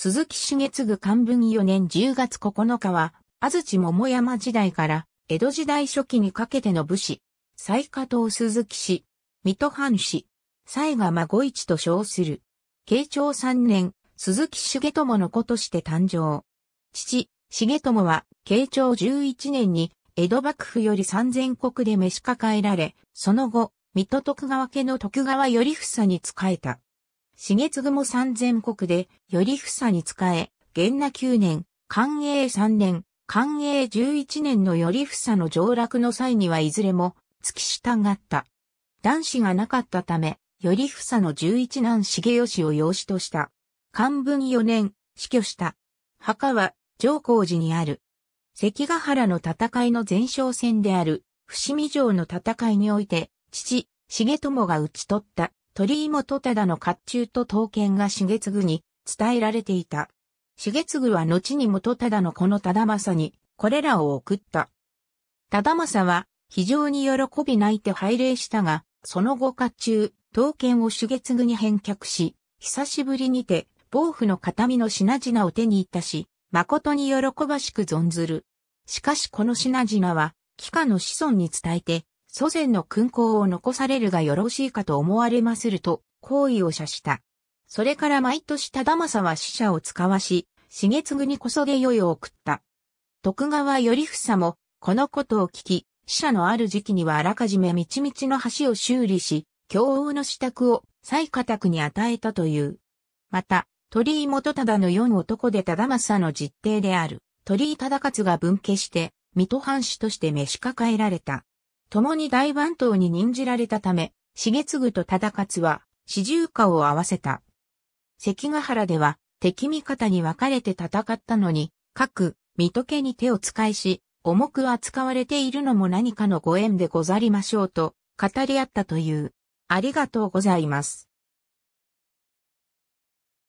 鈴木茂次官文4年10月9日は、安土桃山時代から、江戸時代初期にかけての武士、最下東鈴木氏、水戸藩氏、西賀孫一と称する。慶長3年、鈴木重友の子として誕生。父、重友は、慶長11年に、江戸幕府より三千国で召し抱えられ、その後、水戸徳川家の徳川頼房に仕えた。重ぐも三千国で、より房に仕え、元那九年、寛永三年、寛永十一年のより房の上落の際にはいずれも、付き従った。男子がなかったため、より房の十一男重吉を養子とした。漢文四年、死去した。墓は、上皇寺にある。関ヶ原の戦いの前哨戦である、伏見城の戦いにおいて、父、重友が討ち取った、鳥居元忠の甲冑と刀剣が重継に伝えられていた。重継は後に元忠のこの忠政に、これらを送った。忠政は、非常に喜び泣いて拝礼したが、その後甲冑、刀剣を重継に返却し、久しぶりにて、暴風の形見の品々を手に入ったし、誠に喜ばしく存ずる。しかしこの品々は、帰化の子孫に伝えて、祖先の勲功を残されるがよろしいかと思われますると、好意を射した。それから毎年忠政は死者を使わし、重次にこそげよいを送った。徳川頼房も、このことを聞き、死者のある時期にはあらかじめ道々の橋を修理し、京王の支度を最家宅に与えたという。また、鳥居元忠の四男で忠政の実弟である、鳥居忠勝が分家して、水戸藩主として召し抱えられた。共に大番頭に任じられたため、重次と忠勝は、四十家を合わせた。関ヶ原では、敵味方に分かれて戦ったのに、各、水戸家に手を使いし、重く扱われているのも何かのご縁でござりましょうと、語り合ったという。ありがとうございます。